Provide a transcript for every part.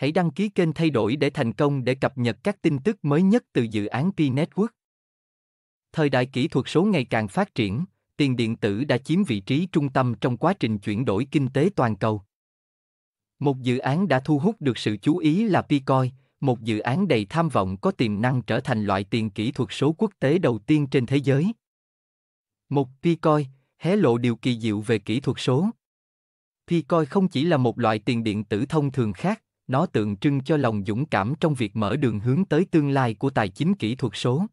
Hãy đăng ký kênh thay đổi để thành công để cập nhật các tin tức mới nhất từ dự án P-Network. Thời đại kỹ thuật số ngày càng phát triển, tiền điện tử đã chiếm vị trí trung tâm trong quá trình chuyển đổi kinh tế toàn cầu. Một dự án đã thu hút được sự chú ý là Picoin, một dự án đầy tham vọng có tiềm năng trở thành loại tiền kỹ thuật số quốc tế đầu tiên trên thế giới. Một Picoin hé lộ điều kỳ diệu về kỹ thuật số. Picoin không chỉ là một loại tiền điện tử thông thường khác, nó tượng trưng cho lòng dũng cảm trong việc mở đường hướng tới tương lai của tài chính kỹ thuật số.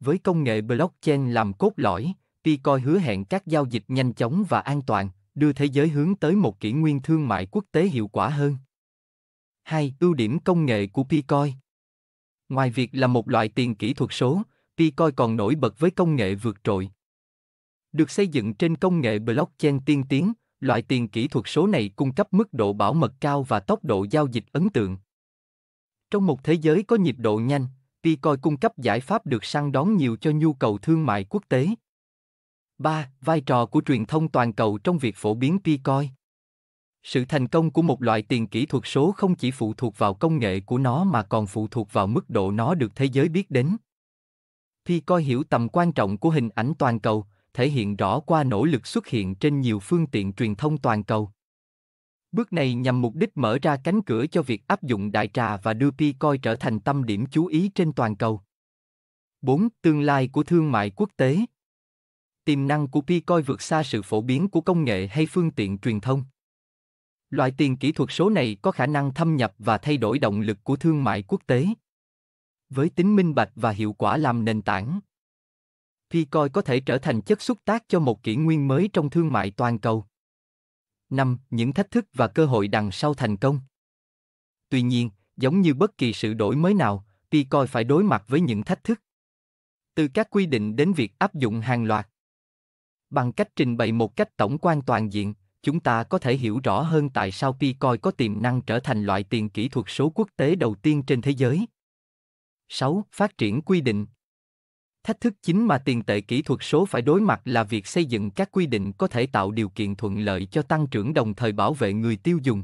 Với công nghệ blockchain làm cốt lõi, Picoi hứa hẹn các giao dịch nhanh chóng và an toàn, đưa thế giới hướng tới một kỷ nguyên thương mại quốc tế hiệu quả hơn. 2. Ưu điểm công nghệ của Picoi Ngoài việc là một loại tiền kỹ thuật số, Picoi còn nổi bật với công nghệ vượt trội. Được xây dựng trên công nghệ blockchain tiên tiến, loại tiền kỹ thuật số này cung cấp mức độ bảo mật cao và tốc độ giao dịch ấn tượng. Trong một thế giới có nhịp độ nhanh, Picoin cung cấp giải pháp được săn đón nhiều cho nhu cầu thương mại quốc tế. 3. Vai trò của truyền thông toàn cầu trong việc phổ biến Picoin sự thành công của một loại tiền kỹ thuật số không chỉ phụ thuộc vào công nghệ của nó mà còn phụ thuộc vào mức độ nó được thế giới biết đến. Picoin hiểu tầm quan trọng của hình ảnh toàn cầu, thể hiện rõ qua nỗ lực xuất hiện trên nhiều phương tiện truyền thông toàn cầu. Bước này nhằm mục đích mở ra cánh cửa cho việc áp dụng đại trà và đưa Pi coi trở thành tâm điểm chú ý trên toàn cầu. 4. Tương lai của thương mại quốc tế Tiềm năng của Pi coi vượt xa sự phổ biến của công nghệ hay phương tiện truyền thông. Loại tiền kỹ thuật số này có khả năng thâm nhập và thay đổi động lực của thương mại quốc tế. Với tính minh bạch và hiệu quả làm nền tảng, Picoin có thể trở thành chất xúc tác cho một kỷ nguyên mới trong thương mại toàn cầu. 5. Những thách thức và cơ hội đằng sau thành công. Tuy nhiên, giống như bất kỳ sự đổi mới nào, Picoin phải đối mặt với những thách thức. Từ các quy định đến việc áp dụng hàng loạt. Bằng cách trình bày một cách tổng quan toàn diện, chúng ta có thể hiểu rõ hơn tại sao Picoin có tiềm năng trở thành loại tiền kỹ thuật số quốc tế đầu tiên trên thế giới. 6. Phát triển quy định Thách thức chính mà tiền tệ kỹ thuật số phải đối mặt là việc xây dựng các quy định có thể tạo điều kiện thuận lợi cho tăng trưởng đồng thời bảo vệ người tiêu dùng.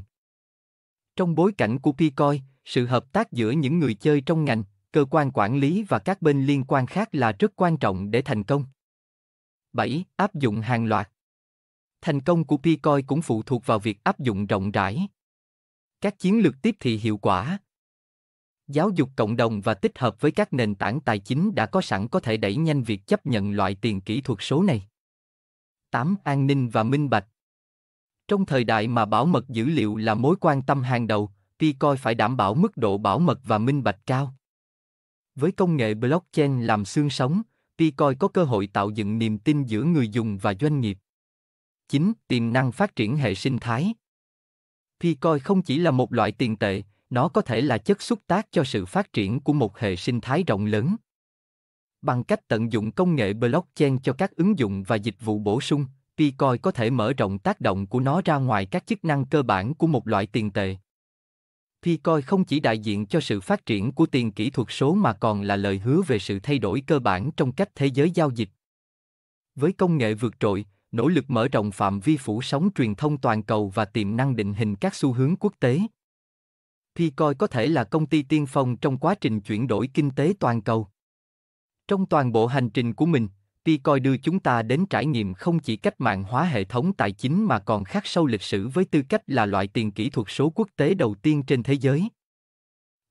Trong bối cảnh của Picoin, sự hợp tác giữa những người chơi trong ngành, cơ quan quản lý và các bên liên quan khác là rất quan trọng để thành công. 7. Áp dụng hàng loạt Thành công của Picoin cũng phụ thuộc vào việc áp dụng rộng rãi. Các chiến lược tiếp thị hiệu quả, giáo dục cộng đồng và tích hợp với các nền tảng tài chính đã có sẵn có thể đẩy nhanh việc chấp nhận loại tiền kỹ thuật số này. 8. An ninh và minh bạch Trong thời đại mà bảo mật dữ liệu là mối quan tâm hàng đầu, Bitcoin phải đảm bảo mức độ bảo mật và minh bạch cao. Với công nghệ blockchain làm xương sống, Bitcoin có cơ hội tạo dựng niềm tin giữa người dùng và doanh nghiệp. 9. Tiềm năng phát triển hệ sinh thái Bitcoin không chỉ là một loại tiền tệ, nó có thể là chất xúc tác cho sự phát triển của một hệ sinh thái rộng lớn. Bằng cách tận dụng công nghệ blockchain cho các ứng dụng và dịch vụ bổ sung, Bitcoin có thể mở rộng tác động của nó ra ngoài các chức năng cơ bản của một loại tiền tệ. Bitcoin không chỉ đại diện cho sự phát triển của tiền kỹ thuật số mà còn là lời hứa về sự thay đổi cơ bản trong cách thế giới giao dịch. Với công nghệ vượt trội, nỗ lực mở rộng phạm vi phủ sóng truyền thông toàn cầu và tiềm năng định hình các xu hướng quốc tế, Picoi có thể là công ty tiên phong trong quá trình chuyển đổi kinh tế toàn cầu. Trong toàn bộ hành trình của mình, Picoi đưa chúng ta đến trải nghiệm không chỉ cách mạng hóa hệ thống tài chính mà còn khắc sâu lịch sử với tư cách là loại tiền kỹ thuật số quốc tế đầu tiên trên thế giới.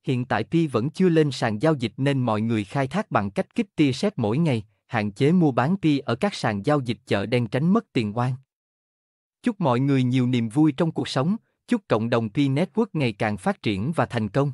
Hiện tại Pi vẫn chưa lên sàn giao dịch nên mọi người khai thác bằng cách kích tia sét mỗi ngày, hạn chế mua bán Pi ở các sàn giao dịch chợ đen tránh mất tiền oan. Chúc mọi người nhiều niềm vui trong cuộc sống, Chúc cộng đồng Pi Network ngày càng phát triển và thành công.